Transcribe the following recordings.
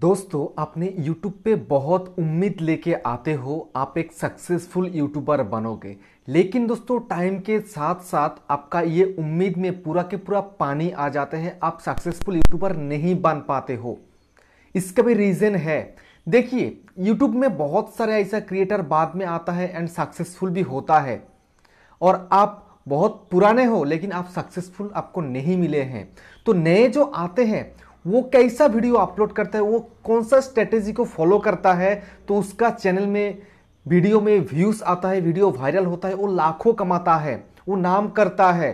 दोस्तों अपने YouTube पे बहुत उम्मीद लेके आते हो आप एक सक्सेसफुल यूट्यूबर बनोगे लेकिन दोस्तों टाइम के साथ साथ आपका ये उम्मीद में पूरा के पूरा पानी आ जाते हैं आप सक्सेसफुल यूट्यूबर नहीं बन पाते हो इसका भी रीज़न है देखिए YouTube में बहुत सारे ऐसा क्रिएटर बाद में आता है एंड सक्सेसफुल भी होता है और आप बहुत पुराने हो लेकिन आप सक्सेसफुल आपको नहीं मिले हैं तो नए जो आते हैं वो कैसा वीडियो अपलोड करता है वो कौन सा स्ट्रेटेजी को फॉलो करता है तो उसका चैनल में वीडियो में व्यूज आता है वीडियो वायरल होता है वो लाखों कमाता है वो नाम करता है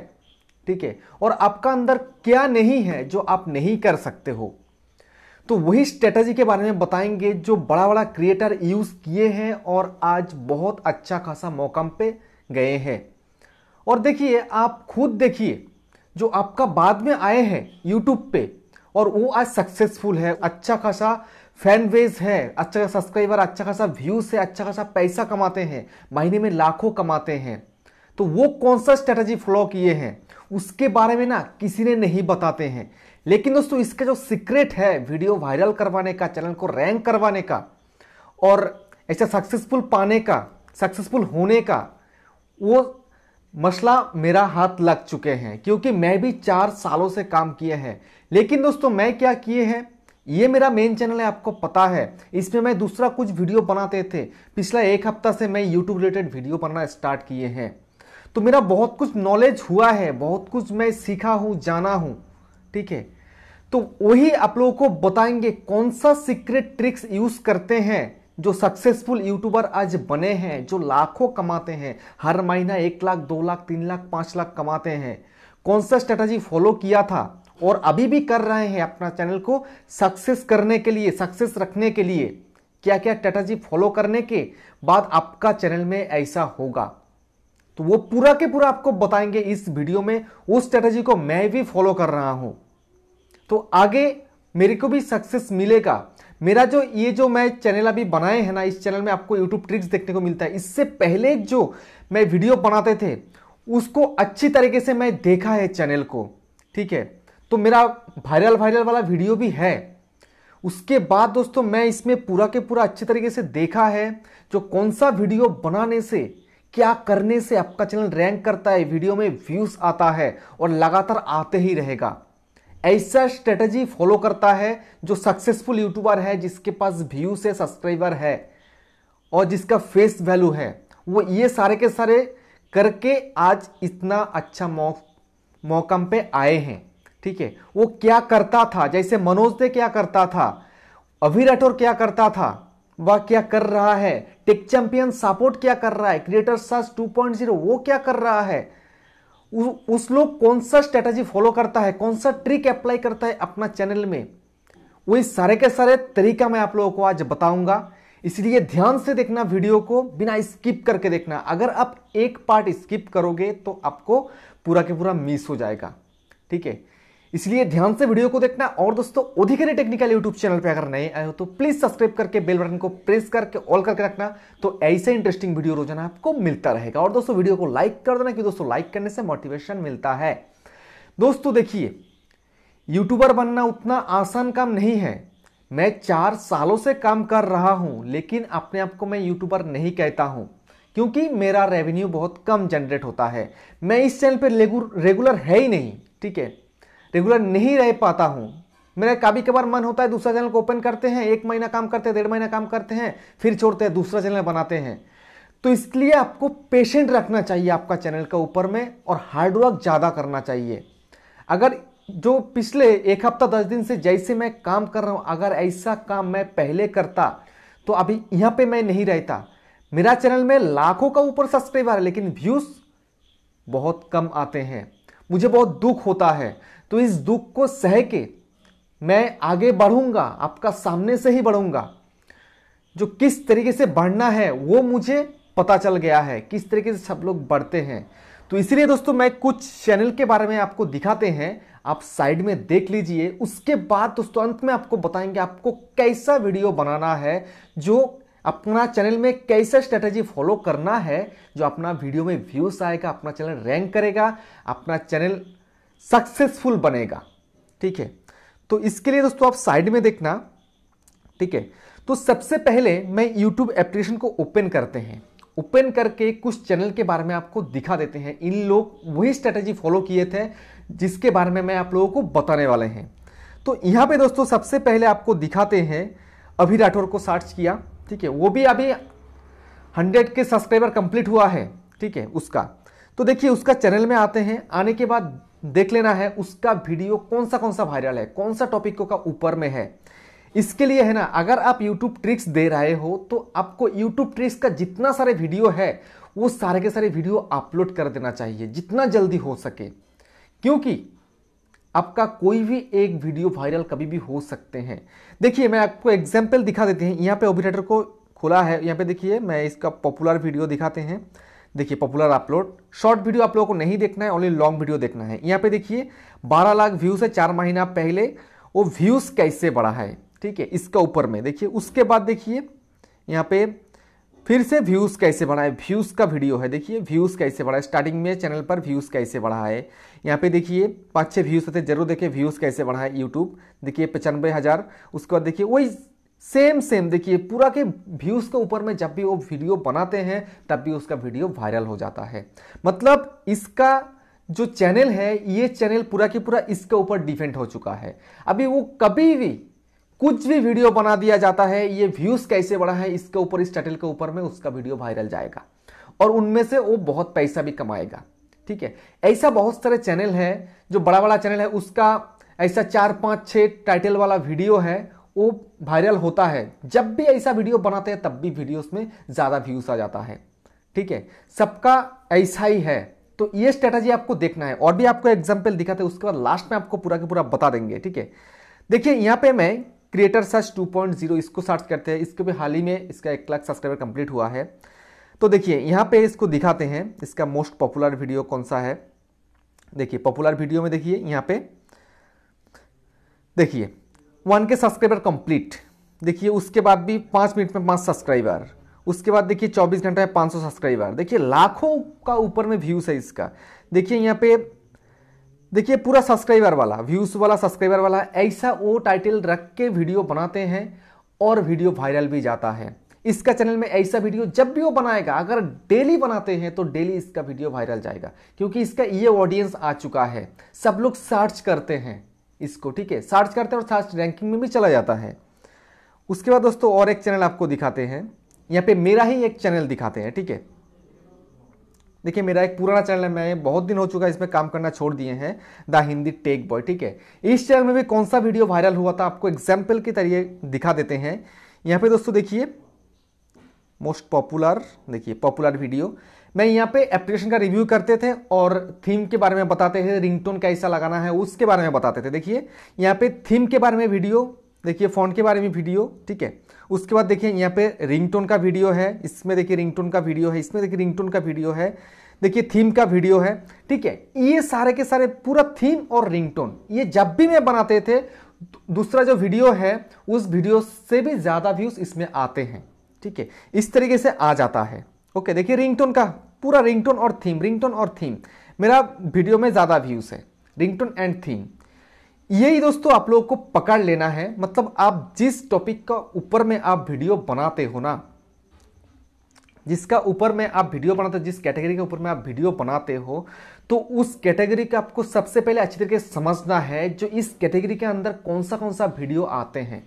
ठीक है और आपका अंदर क्या नहीं है जो आप नहीं कर सकते हो तो वही स्ट्रेटजी के बारे में बताएंगे जो बड़ा बड़ा क्रिएटर यूज किए हैं और आज बहुत अच्छा खासा मौकम पे गए हैं और देखिए आप खुद देखिए जो आपका बाद में आए हैं यूट्यूब पे और वो आज सक्सेसफुल है अच्छा खासा फैन बेस है अच्छा खासा सब्सक्राइबर अच्छा खासा व्यूज है अच्छा खासा पैसा कमाते हैं महीने में लाखों कमाते हैं तो वो कौन सा स्ट्रेटजी फॉलो किए हैं उसके बारे में ना किसी ने नहीं बताते हैं लेकिन दोस्तों इसका जो सीक्रेट है वीडियो वायरल करवाने का चैनल को रैंक करवाने का और ऐसा सक्सेसफुल पाने का सक्सेसफुल होने का वो मसला मेरा हाथ लग चुके हैं क्योंकि मैं भी चार सालों से काम किए हैं लेकिन दोस्तों मैं क्या किए हैं ये मेरा मेन चैनल है आपको पता है इसमें मैं दूसरा कुछ वीडियो बनाते थे पिछला एक हफ्ता से मैं यूट्यूब रिलेटेड वीडियो बनाना स्टार्ट किए हैं तो मेरा बहुत कुछ नॉलेज हुआ है बहुत कुछ मैं सीखा हूँ जाना हूँ ठीक है तो वही आप लोगों को बताएंगे कौन सा सीक्रेट ट्रिक्स यूज करते हैं जो सक्सेसफुल यूट्यूबर आज बने हैं जो लाखों कमाते हैं हर महीना एक लाख दो लाख तीन लाख पाँच लाख कमाते हैं कौन सा स्ट्रेटजी फॉलो किया था और अभी भी कर रहे हैं अपना चैनल को सक्सेस करने के लिए सक्सेस रखने के लिए क्या क्या स्ट्रेटजी फॉलो करने के बाद आपका चैनल में ऐसा होगा तो वो पूरा के पूरा आपको बताएंगे इस वीडियो में उस स्ट्रेटजी को मैं भी फॉलो कर रहा हूं तो आगे मेरे को भी सक्सेस मिलेगा मेरा जो ये जो मैं चैनल अभी बनाए हैं ना इस चैनल में आपको यूट्यूब ट्रिक्स देखने को मिलता है इससे पहले जो मैं वीडियो बनाते थे उसको अच्छी तरीके से मैं देखा है चैनल को ठीक है तो मेरा वायरल वायरल वाला वीडियो भी है उसके बाद दोस्तों मैं इसमें पूरा के पूरा अच्छे तरीके से देखा है जो कौन सा वीडियो बनाने से क्या करने से आपका चैनल रैंक करता है वीडियो में व्यूज आता है और लगातार आते ही रहेगा ऐसा स्ट्रेटजी फॉलो करता है जो सक्सेसफुल यूट्यूबर है जिसके पास व्यू से सब्सक्राइबर है और जिसका फेस वैल्यू है वो ये सारे के सारे करके आज इतना अच्छा मौकम पे आए हैं ठीक है वो क्या करता था जैसे मनोज ने क्या करता था अभी राठौर क्या करता था वह क्या कर रहा है टेक चैंपियन सपोर्ट क्या कर रहा है क्रिएटर सास 2.0 वो क्या कर रहा है उस लोग कौन सा स्ट्रेटजी फॉलो करता है कौन सा ट्रिक अप्लाई करता है अपना चैनल में वही सारे के सारे तरीका मैं आप लोगों को आज बताऊंगा इसलिए ध्यान से देखना वीडियो को बिना स्किप करके देखना अगर आप एक पार्ट स्किप करोगे तो आपको पूरा के पूरा मिस हो जाएगा ठीक है इसलिए ध्यान से वीडियो को देखना और दोस्तों अधिकारी टेक्निकल यूट्यूब चैनल पे अगर नए आए हो तो प्लीज सब्सक्राइब करके बेल बटन को प्रेस करके ऑल करके रखना तो ऐसे इंटरेस्टिंग वीडियो रोजाना आपको मिलता रहेगा और दोस्तों वीडियो को लाइक कर देना क्योंकि दोस्तों लाइक करने से मोटिवेशन मिलता है दोस्तों देखिए यूट्यूबर बनना उतना आसान काम नहीं है मैं चार सालों से काम कर रहा हूं लेकिन अपने आप को मैं यूट्यूबर नहीं कहता हूं क्योंकि मेरा रेवेन्यू बहुत कम जनरेट होता है मैं इस चैनल पर रेगुलर है ही नहीं ठीक है रेगुलर नहीं रह पाता हूँ मेरा कभी कभार मन होता है दूसरा चैनल को ओपन करते हैं एक महीना काम करते हैं डेढ़ महीना काम करते हैं फिर छोड़ते हैं दूसरा चैनल बनाते हैं तो इसलिए आपको पेशेंट रखना चाहिए आपका चैनल का ऊपर में और हार्डवर्क ज़्यादा करना चाहिए अगर जो पिछले एक हफ्ता दस दिन से जैसे मैं काम कर रहा हूँ अगर ऐसा काम मैं पहले करता तो अभी यहाँ पे मैं नहीं रहता मेरा चैनल में लाखों का ऊपर सब्सक्राइबर है लेकिन व्यूज़ बहुत कम आते हैं मुझे बहुत दुख होता है तो इस दुख को सह के मैं आगे बढ़ूंगा आपका सामने से ही बढ़ूंगा जो किस तरीके से बढ़ना है वो मुझे पता चल गया है किस तरीके से सब लोग बढ़ते हैं तो इसलिए दोस्तों मैं कुछ चैनल के बारे में आपको दिखाते हैं आप साइड में देख लीजिए उसके बाद दोस्तों अंत में आपको बताएंगे आपको कैसा वीडियो बनाना है जो अपना चैनल में कैसा स्ट्रेटेजी फॉलो करना है जो अपना वीडियो में व्यूज आएगा अपना चैनल रैंक करेगा अपना चैनल सक्सेसफुल बनेगा ठीक है तो इसके लिए दोस्तों आप साइड में देखना ठीक है तो सबसे पहले मैं यूट्यूब एप्लीकेशन को ओपन करते हैं ओपन करके कुछ चैनल के बारे में आपको दिखा देते हैं इन लोग वही स्ट्रेटेजी फॉलो किए थे जिसके बारे में मैं आप लोगों को बताने वाले हैं तो यहां पे दोस्तों सबसे पहले आपको दिखाते हैं अभी राठौर को सर्च किया ठीक है वो भी अभी हंड्रेड के सब्सक्राइबर कंप्लीट हुआ है ठीक है उसका तो देखिए उसका चैनल में आते हैं आने के बाद देख लेना है उसका वीडियो कौन सा कौन सा वायरल है कौन सा टॉपिक का ऊपर में है इसके लिए है ना अगर आप यूट्यूब ट्रिक्स दे रहे हो तो आपको यूट्यूब ट्रिक्स का जितना सारे वीडियो है वो सारे के सारे वीडियो अपलोड कर देना चाहिए जितना जल्दी हो सके क्योंकि आपका कोई भी एक वीडियो वायरल कभी भी हो सकते हैं देखिए मैं आपको एग्जाम्पल दिखा देते हैं यहाँ पे ऑपरेटर को खुला है यहाँ पे देखिए मैं इसका पॉपुलर वीडियो दिखाते हैं देखिए पॉपुलर अपलोड शॉर्ट वीडियो आप लोगों को नहीं देखना है ओनली लॉन्ग वीडियो देखना है यहाँ पे देखिए 12 लाख व्यूज़ है चार महीना पहले वो व्यूज़ कैसे बढ़ा है ठीक है इसका ऊपर में देखिए उसके बाद देखिए यहाँ पे फिर से व्यूज़ कैसे बढ़ाए व्यूज़ का वीडियो है देखिए व्यूज़ कैसे बढ़ाए स्टार्टिंग में चैनल पर व्यूज़ कैसे बढ़ा है यहाँ पे देखिए पाँच छः व्यूज़ होते जरूर देखिए व्यूज़ कैसे बढ़ाए यूट्यूब देखिए पचानवे हज़ार उसके बाद देखिए वही सेम सेम देखिए पूरा के व्यूज़ के ऊपर में जब भी वो वीडियो बनाते हैं तब भी उसका वीडियो वायरल हो जाता है मतलब इसका जो चैनल है ये चैनल पूरा के पूरा इसके ऊपर डिपेंड हो चुका है अभी वो कभी भी कुछ भी वीडियो बना दिया जाता है ये व्यूज कैसे बढ़ा है इसके ऊपर इस टाइटल के ऊपर में उसका वीडियो वायरल जाएगा और उनमें से वो बहुत पैसा भी कमाएगा ठीक है ऐसा बहुत सारे चैनल है जो बड़ा बड़ा चैनल है उसका ऐसा चार पांच छह टाइटल वाला वीडियो है वो वायरल होता है जब भी ऐसा वीडियो बनाते हैं तब भी वीडियो में ज़्यादा व्यूज आ जाता है ठीक है सबका ऐसा ही है तो ये स्ट्रेटेजी आपको देखना है और भी आपको एग्जाम्पल दिखाते हैं उसके बाद लास्ट में आपको पूरा के पूरा बता देंगे ठीक है देखिए यहाँ पे मैं क्रिएटर सर्च 2.0 इसको सर्च करते हैं इसके भी हाल ही में इसका एक लाख सब्सक्राइबर कंप्लीट हुआ है तो देखिए यहाँ पे इसको दिखाते हैं इसका मोस्ट पॉपुलर वीडियो कौन सा है देखिए पॉपुलर वीडियो में देखिए यहाँ पे देखिए वन के सब्सक्राइबर कंप्लीट देखिए उसके बाद भी पाँच मिनट में पाँच सब्सक्राइबर उसके बाद देखिए चौबीस घंटा में पाँच सब्सक्राइबर देखिए लाखों का ऊपर में व्यूज़ है इसका देखिए यहाँ पे देखिए पूरा सब्सक्राइबर वाला व्यूज वाला सब्सक्राइबर वाला ऐसा वो टाइटल रख के वीडियो बनाते हैं और वीडियो वायरल भी जाता है इसका चैनल में ऐसा वीडियो जब भी वो बनाएगा अगर डेली बनाते हैं तो डेली इसका वीडियो वायरल जाएगा क्योंकि इसका ये ऑडियंस आ चुका है सब लोग सर्च करते हैं इसको ठीक है सर्च करते हैं और सर्च रैंकिंग में भी चला जाता है उसके बाद दोस्तों और एक चैनल आपको दिखाते हैं यहाँ पे मेरा ही एक चैनल दिखाते हैं ठीक है देखिए मेरा एक पुराना चैनल है मैं बहुत दिन हो चुका है इसमें काम करना छोड़ दिए हैं द हिंदी टेक बॉय ठीक है इस चैनल में भी कौन सा वीडियो वायरल हुआ था आपको एग्जाम्पल के तरीके दिखा देते हैं यहाँ पे दोस्तों देखिए मोस्ट पॉपुलर देखिए पॉपुलर वीडियो मैं यहाँ पे एप्लीकेशन का रिव्यू करते थे और थीम के बारे में बताते थे रिंगटोन कैसा लगाना है उसके बारे में बताते थे देखिए यहाँ पे थीम के बारे में वीडियो देखिए फ़ोन के बारे में वीडियो ठीक है उसके बाद देखिए यहाँ पे रिंगटोन का वीडियो है इसमें देखिए रिंगटोन का वीडियो है इसमें देखिए रिंगटोन का वीडियो है देखिए थीम का वीडियो है ठीक है ये सारे के सारे पूरा थीम और रिंगटोन ये जब भी मैं बनाते थे दूसरा जो वीडियो है उस वीडियो से भी ज़्यादा व्यूज इसमें आते हैं ठीक है इस तरीके से आ जाता है ओके देखिए रिंगटोन का पूरा रिंगटोन और थीम रिंगटोन और थीम मेरा वीडियो में ज़्यादा व्यूज़ है रिंगटोन एंड थीम यही दोस्तों आप लोगों को पकड़ लेना है मतलब आप जिस टॉपिक का ऊपर में आप वीडियो बनाते हो ना जिसका ऊपर में आप वीडियो बनाते हो जिस कैटेगरी के ऊपर में आप वीडियो बनाते हो तो उस कैटेगरी का आपको सबसे पहले अच्छी तरीके से समझना है जो इस कैटेगरी के अंदर कौन सा कौन सा वीडियो आते हैं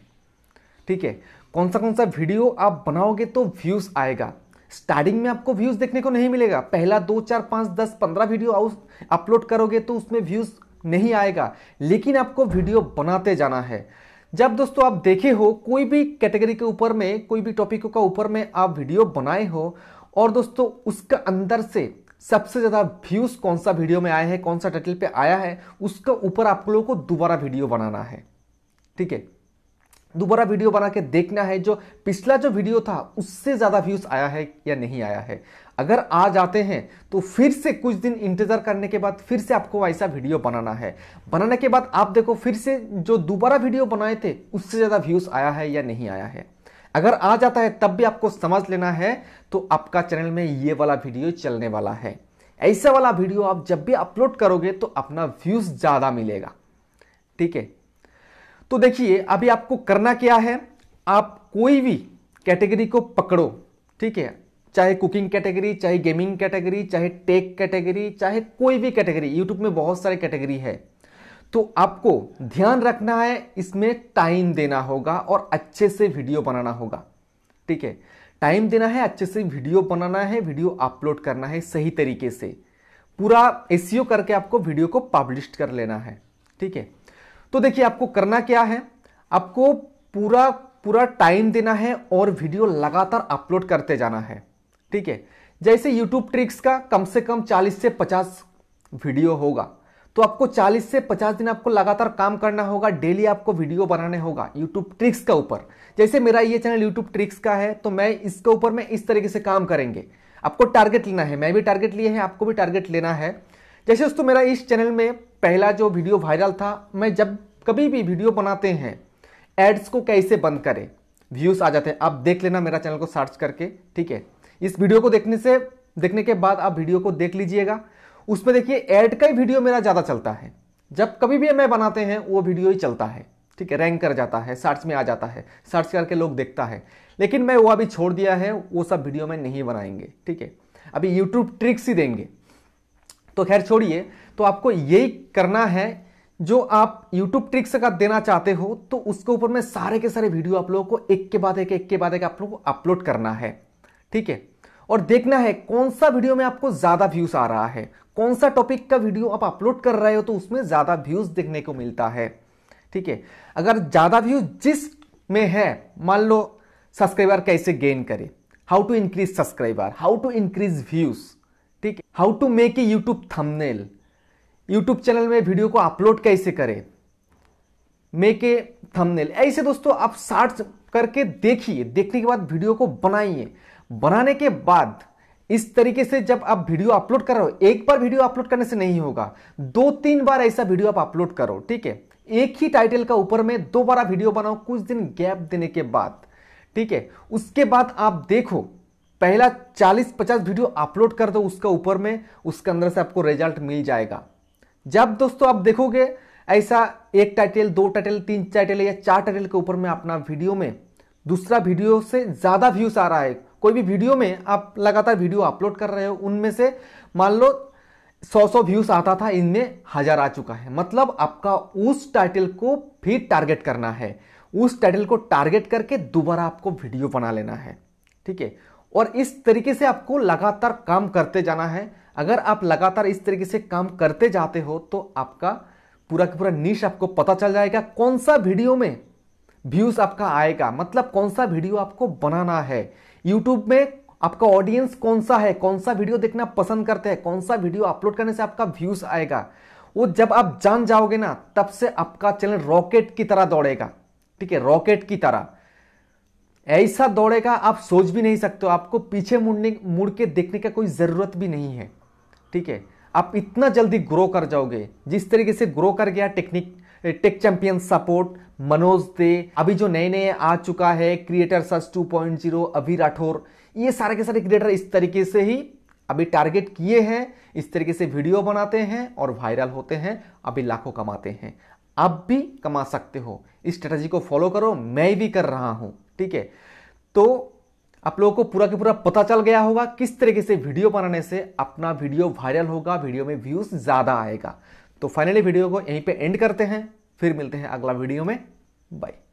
ठीक है कौन सा कौन सा वीडियो आप बनाओगे तो व्यूज़ आएगा स्टार्टिंग में आपको व्यूज़ देखने को नहीं मिलेगा पहला दो चार पाँच दस पंद्रह वीडियो अपलोड करोगे तो उसमें व्यूज़ नहीं आएगा लेकिन आपको वीडियो बनाते जाना है जब दोस्तों आप देखे हो कोई भी कैटेगरी के ऊपर में कोई भी टॉपिक का ऊपर में आप वीडियो बनाए हो और दोस्तों उसका अंदर से सबसे ज़्यादा व्यूज़ कौन सा वीडियो में आया है कौन सा टाइटल पे आया है उसका ऊपर आप लोगों को दोबारा वीडियो बनाना है ठीक है दोबारा वीडियो बना के देखना है जो पिछला जो वीडियो था उससे ज़्यादा व्यूज़ आया है या नहीं आया है अगर आ जाते हैं तो फिर से कुछ दिन इंतज़ार करने के बाद फिर से आपको ऐसा वीडियो बनाना है बनाने के बाद आप देखो फिर से जो दोबारा वीडियो बनाए थे उससे ज़्यादा व्यूज़ आया है या नहीं आया है अगर आ जाता है तब भी आपको समझ लेना है तो आपका चैनल में ये वाला वीडियो चलने वाला है ऐसा वाला वीडियो आप जब भी अपलोड करोगे तो अपना व्यूज़ ज़्यादा मिलेगा ठीक है तो देखिए अभी आपको करना क्या है आप कोई भी कैटेगरी को पकड़ो ठीक है चाहे कुकिंग कैटेगरी चाहे गेमिंग कैटेगरी चाहे टेक कैटेगरी चाहे कोई भी कैटेगरी यूट्यूब में बहुत सारे कैटेगरी है तो आपको ध्यान रखना है इसमें टाइम देना होगा और अच्छे से वीडियो बनाना होगा ठीक है टाइम देना है अच्छे से वीडियो बनाना है वीडियो अपलोड करना है सही तरीके से पूरा एस e करके आपको वीडियो को पब्लिश कर लेना है ठीक है तो देखिए आपको करना क्या है आपको पूरा पूरा टाइम देना है और वीडियो लगातार अपलोड करते जाना है ठीक है जैसे YouTube ट्रिक्स का कम से कम 40 से 50 वीडियो होगा तो आपको 40 से 50 दिन आपको लगातार काम करना होगा डेली आपको वीडियो बनाने होगा YouTube ट्रिक्स का ऊपर जैसे मेरा ये चैनल YouTube ट्रिक्स का है तो मैं इसके ऊपर मैं इस तरीके से काम करेंगे आपको टारगेट लेना है मैं भी टारगेट लिए हैं आपको भी टारगेट लेना है जैसे दोस्तों मेरा इस चैनल में पहला जो वीडियो वायरल था मैं जब कभी भी वीडियो बनाते हैं एड्स को कैसे बंद करें व्यूज़ आ जाते हैं आप देख लेना मेरा चैनल को सर्च करके ठीक है इस वीडियो को देखने से देखने के बाद आप वीडियो को देख लीजिएगा उसमें देखिए एड का ही वीडियो मेरा ज़्यादा चलता है जब कभी भी मैं बनाते हैं वो वीडियो ही चलता है ठीक है रैंक कर जाता है सर्च में आ जाता है सर्च करके लोग देखता है लेकिन मैं वो अभी छोड़ दिया है वो सब वीडियो में नहीं बनाएंगे ठीक है अभी यूट्यूब ट्रिक्स ही देंगे तो खैर छोड़िए तो आपको यही करना है जो आप यूट्यूब ट्रिक्स का देना चाहते हो तो उसके ऊपर मैं सारे के सारे वीडियो आप लोगों को एक के बाद एक एक के बाद एक आप लोगों को अपलोड करना है ठीक है और देखना है कौन सा वीडियो में आपको ज़्यादा व्यूज़ आ रहा है कौन सा टॉपिक का वीडियो आप अपलोड कर रहे हो तो उसमें ज़्यादा व्यूज़ देखने को मिलता है ठीक है अगर ज़्यादा व्यूज जिस में है मान लो सब्सक्राइबर कैसे गेन करे how to increase subscriber how to increase views ठीक है how to make a YouTube thumbnail YouTube channel में वीडियो को अपलोड कैसे करें मेक ए थमनेल ऐसे दोस्तों आप सर्च करके देखिए देखने के बाद वीडियो को बनाइए बनाने के बाद इस तरीके से जब आप वीडियो अपलोड कर रहे हो एक बार वीडियो अपलोड करने से नहीं होगा दो तीन बार ऐसा वीडियो आप अपलोड करो ठीक है एक ही टाइटल का ऊपर में दो बार वीडियो बनाओ कुछ दिन गैप देने के बाद ठीक है उसके बाद आप देखो पहला 40-50 वीडियो अपलोड कर दो उसका ऊपर में उसके अंदर से आपको रिजल्ट मिल जाएगा जब दोस्तों आप देखोगे ऐसा एक टाइटल दो टाइटल तीन टाइटल या चार टाइटल के ऊपर में अपना वीडियो में दूसरा वीडियो से ज़्यादा व्यूज आ रहा है कोई भी वीडियो में आप लगातार वीडियो अपलोड कर रहे हो उनमें से मान लो सौ सौ व्यूज आता था इनमें हजार आ चुका है मतलब आपका उस टाइटल को फिर टारगेट करना है उस टाइटल को टारगेट करके दोबारा आपको वीडियो बना लेना है ठीक है और इस तरीके से आपको लगातार काम करते जाना है अगर आप लगातार इस तरीके से काम करते जाते हो तो आपका पूरा का पूरा नीच आपको पता चल जाएगा कौन सा वीडियो में व्यूज आपका आएगा मतलब कौन सा वीडियो आपको बनाना है यूट्यूब में आपका ऑडियंस कौन सा है कौन सा वीडियो देखना पसंद करते हैं कौन सा वीडियो अपलोड करने से आपका व्यूज आएगा वो जब आप जान जाओगे ना तब से आपका चैनल रॉकेट की तरह दौड़ेगा ठीक है रॉकेट की तरह ऐसा दौड़ेगा आप सोच भी नहीं सकते आपको पीछे मुड़ने मुड़ के देखने का कोई ज़रूरत भी नहीं है ठीक है आप इतना जल्दी ग्रो कर जाओगे जिस तरीके से ग्रो कर गया technique tech champion support Manoj दे अभी जो नए नए आ चुका है क्रिएटर सच 2.0 अभी राठौर ये सारे के सारे क्रिएटर इस तरीके से ही अभी टारगेट किए हैं इस तरीके से वीडियो बनाते हैं और वायरल होते हैं अभी लाखों कमाते हैं आप भी कमा सकते हो इस स्ट्रेटजी को फॉलो करो मैं भी कर रहा हूं ठीक है तो आप लोगों को पूरा के पूरा पता चल गया होगा किस तरीके से वीडियो बनाने से अपना वीडियो वायरल होगा वीडियो में व्यूज ज़्यादा आएगा तो फाइनली वीडियो को यहीं पे एंड करते हैं फिर मिलते हैं अगला वीडियो में बाय